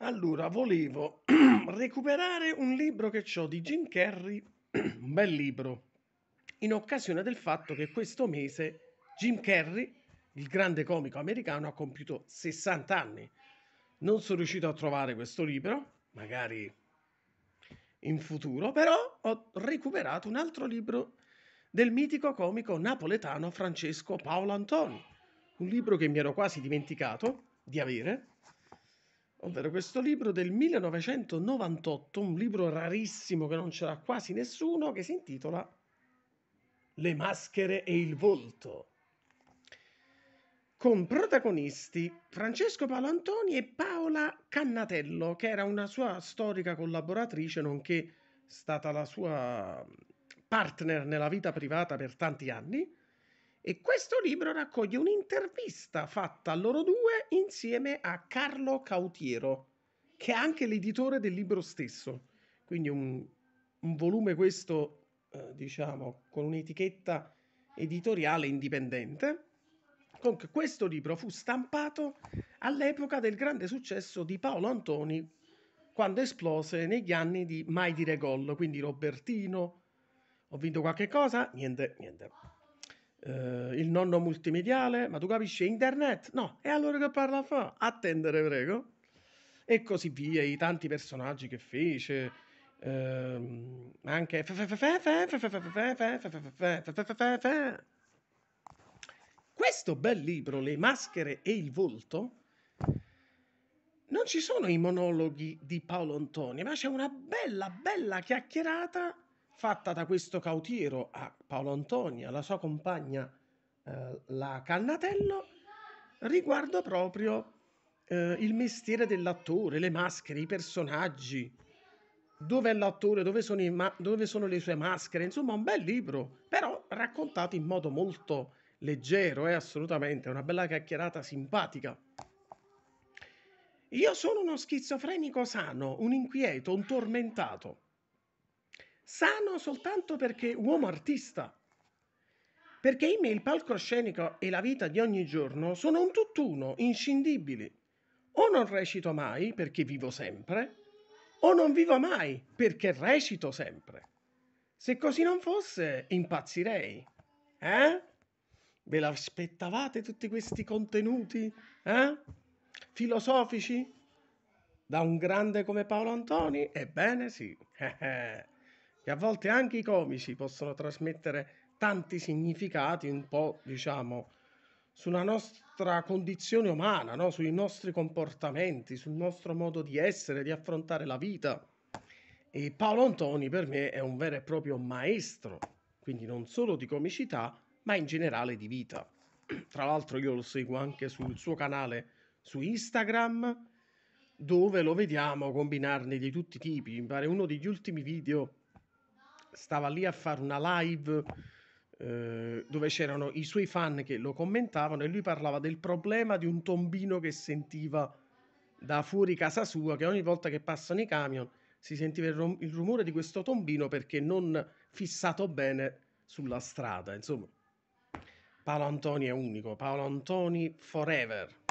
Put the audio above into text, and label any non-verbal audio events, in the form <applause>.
Allora, volevo <clears throat> recuperare un libro che ho di Jim Carrey, <clears throat> un bel libro, in occasione del fatto che questo mese Jim Carrey, il grande comico americano, ha compiuto 60 anni. Non sono riuscito a trovare questo libro, magari in futuro, però ho recuperato un altro libro del mitico comico napoletano Francesco Paolo Antoni, un libro che mi ero quasi dimenticato di avere ovvero questo libro del 1998, un libro rarissimo che non c'era quasi nessuno, che si intitola Le maschere e il volto, con protagonisti Francesco Paolo Antoni e Paola Cannatello, che era una sua storica collaboratrice, nonché stata la sua partner nella vita privata per tanti anni e questo libro raccoglie un'intervista fatta a loro due insieme a Carlo Cautiero, che è anche l'editore del libro stesso. Quindi un, un volume questo, eh, diciamo, con un'etichetta editoriale indipendente. Comunque questo libro fu stampato all'epoca del grande successo di Paolo Antoni quando esplose negli anni di Mai dire gol, quindi Robertino. Ho vinto qualche cosa? Niente, niente eh, il nonno multimediale, ma tu capisci internet? No, e allora che parla fa? Attendere, prego. E così via, i tanti personaggi che fece, ehm, anche... Questo bel libro, Le maschere e il volto, non ci sono i monologhi di Paolo Antonio, ma c'è una bella, bella chiacchierata fatta da questo cautiero a Paolo Antonio, alla sua compagna eh, la Cannatello, riguardo proprio eh, il mestiere dell'attore, le maschere, i personaggi, dove è l'attore, dove sono, ma- dove sono le sue maschere, insomma un bel libro, però raccontato in modo molto leggero, è eh, assolutamente una bella chiacchierata simpatica. Io sono uno schizofrenico sano, un inquieto, un tormentato sano soltanto perché uomo artista. Perché in me il palcoscenico e la vita di ogni giorno sono un tutt'uno, inscindibili. O non recito mai perché vivo sempre, o non vivo mai perché recito sempre. Se così non fosse, impazzirei. Eh? Ve l'aspettavate tutti questi contenuti? Eh? Filosofici? Da un grande come Paolo Antoni? Ebbene sì. <laughs> e a volte anche i comici possono trasmettere tanti significati un po', diciamo, sulla nostra condizione umana, no? sui nostri comportamenti, sul nostro modo di essere, di affrontare la vita. E Paolo Antoni per me è un vero e proprio maestro, quindi non solo di comicità, ma in generale di vita. <clears throat> Tra l'altro io lo seguo anche sul suo canale su Instagram, dove lo vediamo combinarne di tutti i tipi. Mi pare uno degli ultimi video stava lì a fare una live eh, dove c'erano i suoi fan che lo commentavano e lui parlava del problema di un tombino che sentiva da fuori casa sua, che ogni volta che passano i camion si sentiva il, rum- il rumore di questo tombino perché non fissato bene sulla strada. Insomma, Paolo Antoni è unico, Paolo Antoni forever.